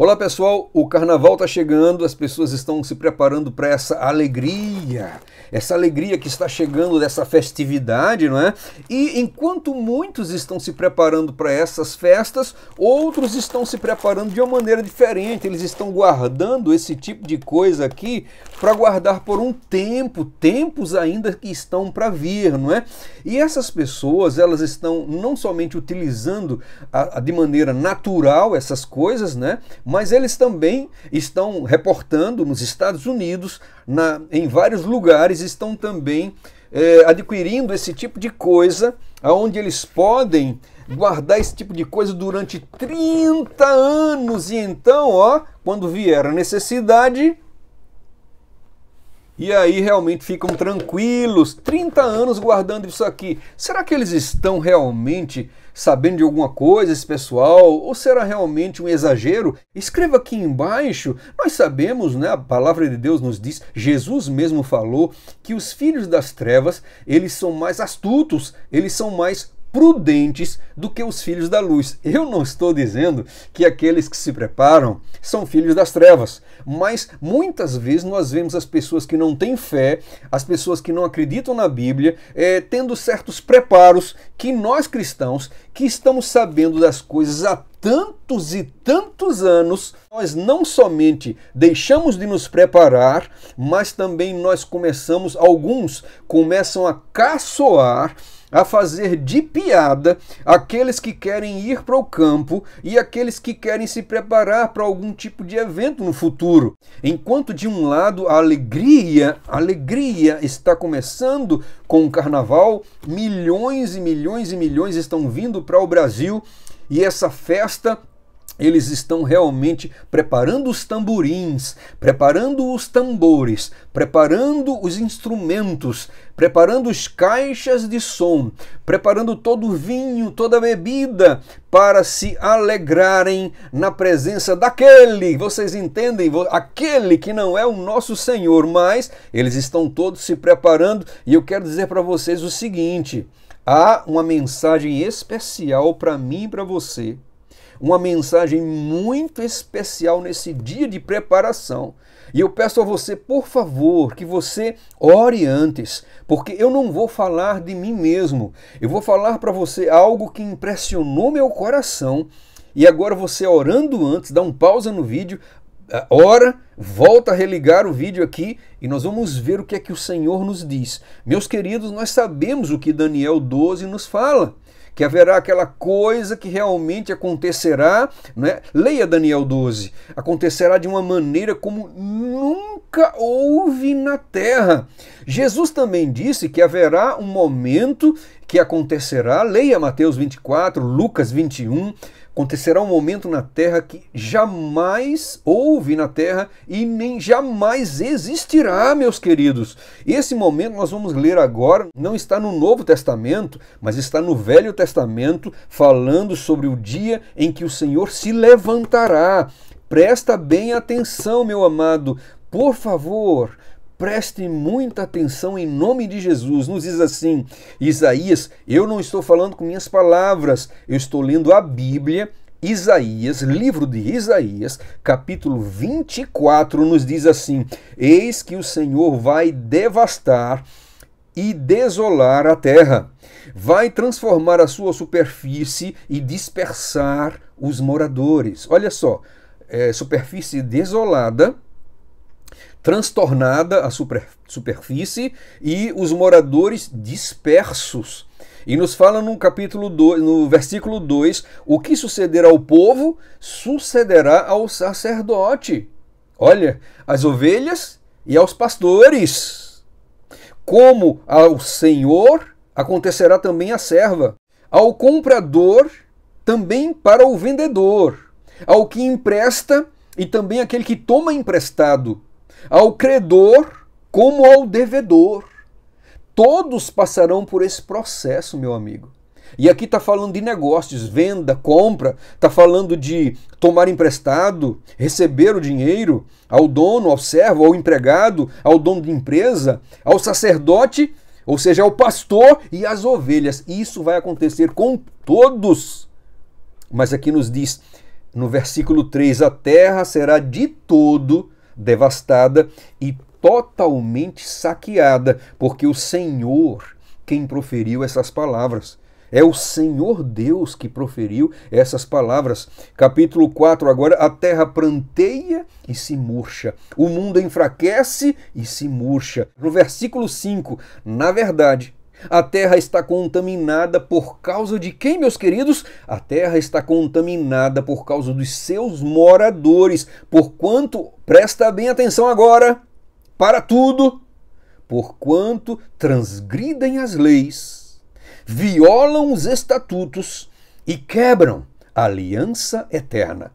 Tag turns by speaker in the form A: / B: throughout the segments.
A: Olá pessoal, o carnaval está chegando, as pessoas estão se preparando para essa alegria, essa alegria que está chegando dessa festividade, não é? E enquanto muitos estão se preparando para essas festas, outros estão se preparando de uma maneira diferente, eles estão guardando esse tipo de coisa aqui para guardar por um tempo, tempos ainda que estão para vir, não é? E essas pessoas, elas estão não somente utilizando a, a, de maneira natural essas coisas, né? mas eles também estão reportando nos Estados Unidos, na, em vários lugares, estão também é, adquirindo esse tipo de coisa, aonde eles podem guardar esse tipo de coisa durante 30 anos e então, ó, quando vier a necessidade, e aí realmente ficam tranquilos, 30 anos guardando isso aqui. Será que eles estão realmente sabendo de alguma coisa, esse pessoal? Ou será realmente um exagero? Escreva aqui embaixo. Nós sabemos, né? A palavra de Deus nos diz, Jesus mesmo falou que os filhos das trevas, eles são mais astutos, eles são mais prudentes do que os filhos da luz. Eu não estou dizendo que aqueles que se preparam são filhos das trevas, mas muitas vezes nós vemos as pessoas que não têm fé, as pessoas que não acreditam na Bíblia, é, tendo certos preparos que nós cristãos, que estamos sabendo das coisas há tantos e tantos anos, nós não somente deixamos de nos preparar, mas também nós começamos, alguns começam a caçoar a fazer de piada aqueles que querem ir para o campo e aqueles que querem se preparar para algum tipo de evento no futuro. Enquanto de um lado a alegria, a alegria está começando com o carnaval, milhões e milhões e milhões estão vindo para o Brasil e essa festa eles estão realmente preparando os tamborins, preparando os tambores, preparando os instrumentos, preparando as caixas de som, preparando todo o vinho, toda a bebida para se alegrarem na presença daquele, vocês entendem, aquele que não é o nosso Senhor, mas eles estão todos se preparando e eu quero dizer para vocês o seguinte: há uma mensagem especial para mim e para você uma mensagem muito especial nesse dia de preparação. E eu peço a você, por favor, que você ore antes, porque eu não vou falar de mim mesmo. Eu vou falar para você algo que impressionou meu coração. E agora você orando antes, dá um pausa no vídeo, ah, ora, volta a religar o vídeo aqui e nós vamos ver o que é que o Senhor nos diz. Meus queridos, nós sabemos o que Daniel 12 nos fala que haverá aquela coisa que realmente acontecerá, né? Leia Daniel 12. Acontecerá de uma maneira como nunca houve na terra. Jesus também disse que haverá um momento que acontecerá, leia Mateus 24, Lucas 21, Acontecerá um momento na terra que jamais houve na terra e nem jamais existirá, meus queridos. Esse momento nós vamos ler agora, não está no Novo Testamento, mas está no Velho Testamento, falando sobre o dia em que o Senhor se levantará. Presta bem atenção, meu amado. Por favor, preste muita atenção em nome de Jesus. Nos diz assim, Isaías, eu não estou falando com minhas palavras, eu estou lendo a Bíblia. Isaías, livro de Isaías, capítulo 24, nos diz assim: Eis que o Senhor vai devastar e desolar a terra. Vai transformar a sua superfície e dispersar os moradores. Olha só, é, superfície desolada, transtornada a super, superfície e os moradores dispersos. E nos fala no capítulo 2, no versículo 2, o que sucederá ao povo sucederá ao sacerdote. Olha, às ovelhas e aos pastores. Como ao senhor acontecerá também a serva, ao comprador também para o vendedor, ao que empresta e também aquele que toma emprestado ao credor como ao devedor. Todos passarão por esse processo, meu amigo. E aqui está falando de negócios, venda, compra, está falando de tomar emprestado, receber o dinheiro ao dono, ao servo, ao empregado, ao dono de empresa, ao sacerdote, ou seja, ao pastor e às ovelhas. Isso vai acontecer com todos. Mas aqui nos diz no versículo 3: a terra será de todo devastada e totalmente saqueada, porque o Senhor quem proferiu essas palavras. É o Senhor Deus que proferiu essas palavras. Capítulo 4 agora: a terra pranteia e se murcha, o mundo enfraquece e se murcha. No versículo 5, na verdade, a terra está contaminada por causa de quem, meus queridos? A terra está contaminada por causa dos seus moradores, porquanto, presta bem atenção agora, para tudo, porquanto transgridem as leis, violam os estatutos e quebram a aliança eterna.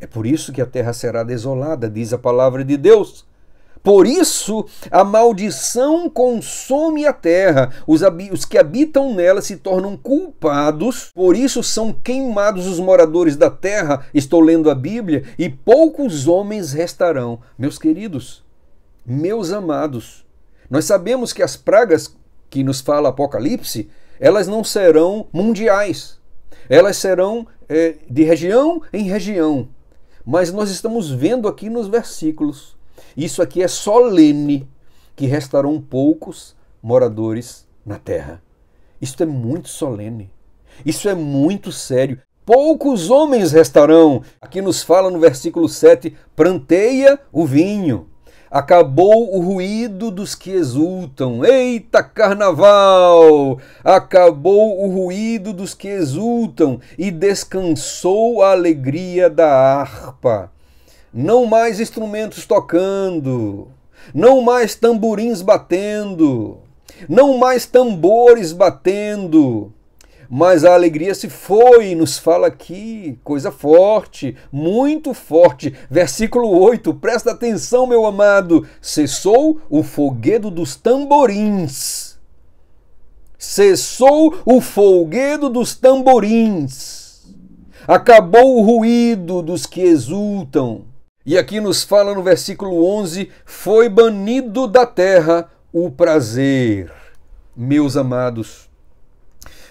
A: É por isso que a terra será desolada, diz a palavra de Deus. Por isso, a maldição consome a terra, os, os, que habitam nela se tornam culpados, por isso são queimados os moradores da terra, estou lendo a Bíblia, e poucos homens restarão. Meus queridos, meus amados, nós sabemos que as pragas que nos fala Apocalipse, elas não serão mundiais, elas serão é, de região em região. Mas nós estamos vendo aqui nos versículos isso aqui é solene que restarão poucos moradores na terra. Isso é muito solene. Isso é muito sério. Poucos homens restarão. Aqui nos fala no versículo 7: pranteia o vinho. Acabou o ruído dos que exultam. Eita carnaval! Acabou o ruído dos que exultam e descansou a alegria da harpa. Não mais instrumentos tocando, não mais tamborins batendo, não mais tambores batendo. Mas a alegria se foi, nos fala aqui, coisa forte, muito forte. Versículo 8, presta atenção, meu amado. Cessou o foguedo dos tamborins. Cessou o folguedo dos tamborins. Acabou o ruído dos que exultam e aqui nos fala no versículo 11: Foi banido da terra o prazer. Meus amados,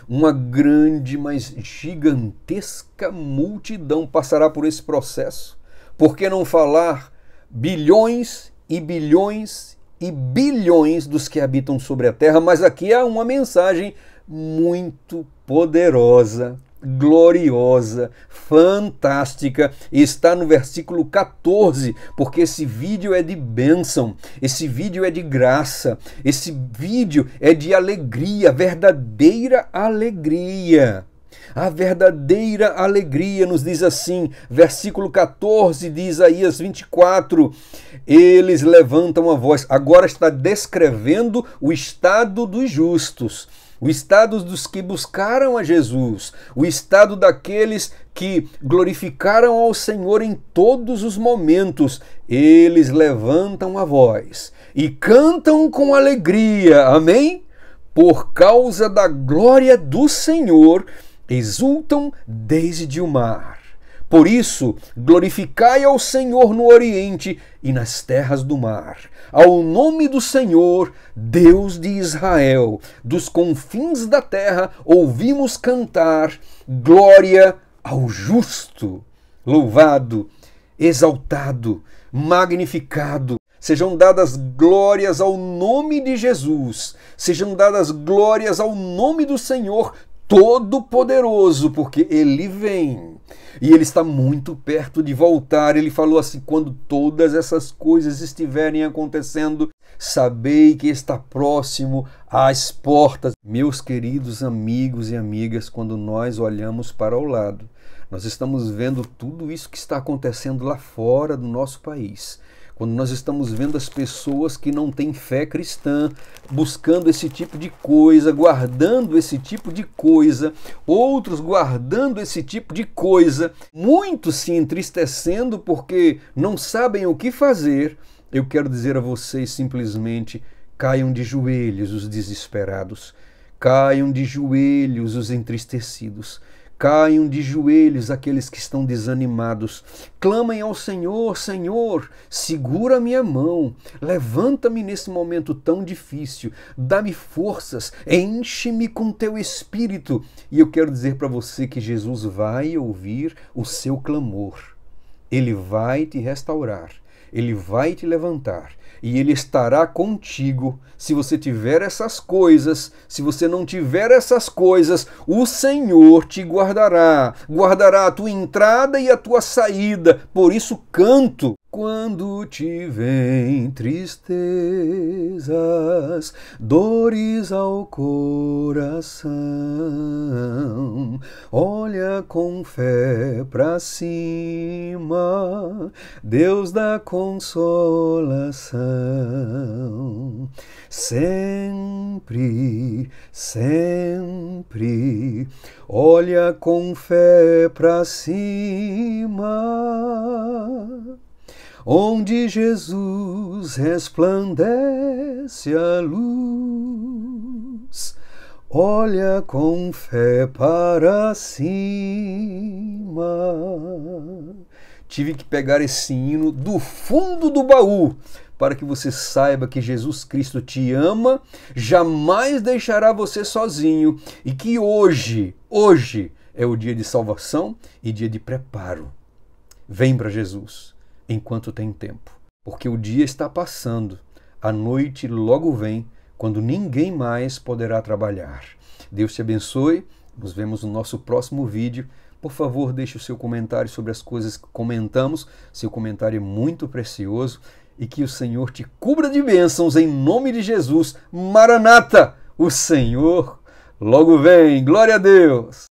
A: uma grande, mas gigantesca multidão passará por esse processo. Por que não falar bilhões e bilhões e bilhões dos que habitam sobre a terra? Mas aqui há uma mensagem muito poderosa gloriosa, fantástica, e está no versículo 14, porque esse vídeo é de bênção, esse vídeo é de graça, esse vídeo é de alegria, verdadeira alegria. A verdadeira alegria nos diz assim, versículo 14 de Isaías 24: eles levantam a voz. Agora está descrevendo o estado dos justos o estado dos que buscaram a Jesus, o estado daqueles que glorificaram ao Senhor em todos os momentos, eles levantam a voz e cantam com alegria, amém? Por causa da glória do Senhor, exultam desde o mar. Por isso, glorificai ao Senhor no Oriente e nas terras do mar, ao nome do Senhor, Deus de Israel. Dos confins da terra ouvimos cantar glória ao justo. Louvado, exaltado, magnificado. Sejam dadas glórias ao nome de Jesus, sejam dadas glórias ao nome do Senhor todo-poderoso, porque ele vem. E ele está muito perto de voltar. Ele falou assim: quando todas essas coisas estiverem acontecendo, sabei que está próximo às portas. Meus queridos amigos e amigas, quando nós olhamos para o lado, nós estamos vendo tudo isso que está acontecendo lá fora do nosso país quando nós estamos vendo as pessoas que não têm fé cristã buscando esse tipo de coisa, guardando esse tipo de coisa, outros guardando esse tipo de coisa, muitos se entristecendo porque não sabem o que fazer, eu quero dizer a vocês simplesmente: caiam de joelhos os desesperados, caiam de joelhos os entristecidos. Caiam de joelhos aqueles que estão desanimados. Clamem ao Senhor: Senhor, segura minha mão, levanta-me nesse momento tão difícil, dá-me forças, enche-me com teu espírito. E eu quero dizer para você que Jesus vai ouvir o seu clamor. Ele vai te restaurar, ele vai te levantar, e ele estará contigo. Se você tiver essas coisas, se você não tiver essas coisas, o Senhor te guardará, guardará a tua entrada e a tua saída. Por isso, canto. Quando te vem tristezas, dores ao coração, olha com fé para cima, Deus da consolação. Sempre, sempre, olha com fé para cima onde Jesus resplandece a luz. Olha com fé para cima. Tive que pegar esse hino do fundo do baú para que você saiba que Jesus Cristo te ama, jamais deixará você sozinho e que hoje, hoje é o dia de salvação e dia de preparo. Vem para Jesus enquanto tem tempo, porque o dia está passando, a noite logo vem, quando ninguém mais poderá trabalhar. Deus te abençoe, nos vemos no nosso próximo vídeo. Por favor, deixe o seu comentário sobre as coisas que comentamos, seu comentário é muito precioso e que o Senhor te cubra de bênçãos em nome de Jesus. Maranata, o Senhor logo vem. Glória a Deus.